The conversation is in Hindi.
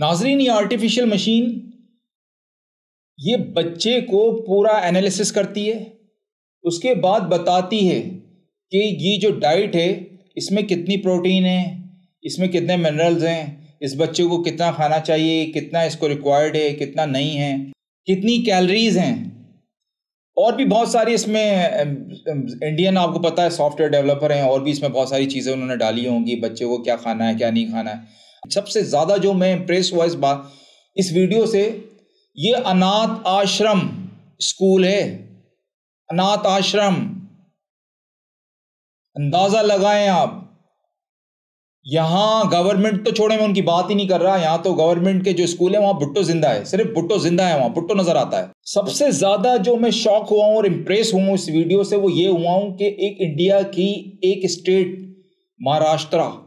नाजरीन ये आर्टिफिशियल मशीन ये बच्चे को पूरा एनालिसिस करती है उसके बाद बताती है कि ये जो डाइट है इसमें कितनी प्रोटीन है इसमें कितने मिनरल्स हैं इस बच्चे को कितना खाना चाहिए कितना इसको रिक्वायर्ड है कितना नहीं है कितनी कैलरीज हैं और भी बहुत सारी इसमें इंडियन आपको पता है सॉफ्टवेयर डेवलपर हैं और भी इसमें बहुत सारी चीज़ें उन्होंने डाली होंगी बच्चे को क्या खाना है क्या नहीं खाना है सबसे ज़्यादा जो मैं इंप्रेस हुआ इस बात इस वीडियो से ये अनाथ आश्रम स्कूल है अनाथ आश्रम अंदाज़ा लगाएं आप यहां गवर्नमेंट तो छोड़े मैं उनकी बात ही नहीं कर रहा यहां तो गवर्नमेंट के जो स्कूल है वहां भुट्टो जिंदा है सिर्फ भुट्टो जिंदा है वहां भुट्टो नजर आता है सबसे ज्यादा जो मैं शॉक हुआ हूं और इंप्रेस हुआ हूं इस वीडियो से वो ये हुआ हूं कि एक इंडिया की एक स्टेट महाराष्ट्र